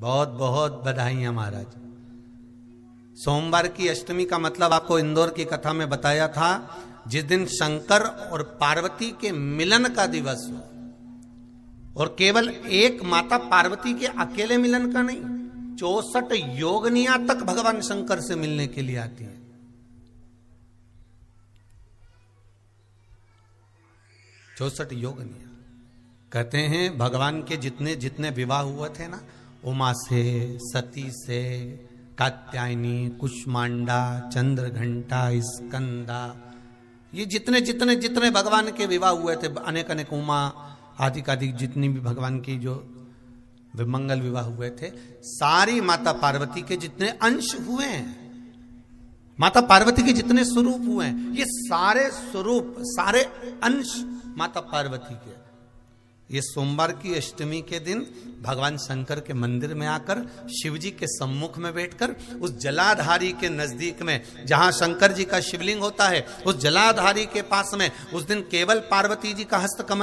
बहुत बहुत है महाराज सोमवार की अष्टमी का मतलब आपको इंदौर की कथा में बताया था जिस दिन शंकर और पार्वती के मिलन का दिवस हो और केवल एक माता पार्वती के अकेले मिलन का नहीं चौसठ योगनिया तक भगवान शंकर से मिलने के लिए आती है चौसठ योगनिया कहते हैं भगवान के जितने जितने विवाह हुए थे ना उमा से सती से कात्यायनी कुष्मांडा चंद्रघंटा स्कंदा ये जितने जितने जितने भगवान के विवाह हुए थे अनेक अनेक उमा आदि आदि जितनी भी भगवान की जो मंगल विवाह हुए थे सारी माता पार्वती के जितने अंश हुए हैं माता पार्वती के जितने स्वरूप हुए हैं ये सारे स्वरूप सारे अंश माता पार्वती के ये सोमवार की अष्टमी के दिन भगवान शंकर के मंदिर में आकर शिव जी के सम्मुख में बैठकर उस जलाधारी के नजदीक में जहां शंकर जी का शिवलिंग होता है उस जलाधारी के पास में उस दिन केवल पार्वती जी का हस्त कमल